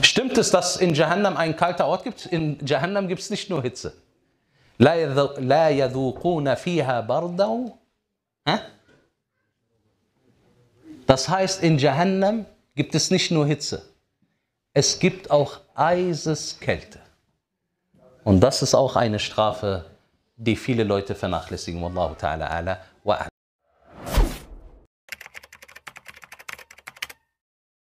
Stimmt es, dass in Jahannam ein kalter Ort gibt? In Jahannam gibt es nicht nur Hitze. لا يذوقون فيها بردا Das heißt, in Jahannam gibt es nicht nur Hitze. Es gibt auch Eiseskälte. Und das ist auch eine Strafe, die viele Leute vernachlässigen. Wallahu ta'ala ala wa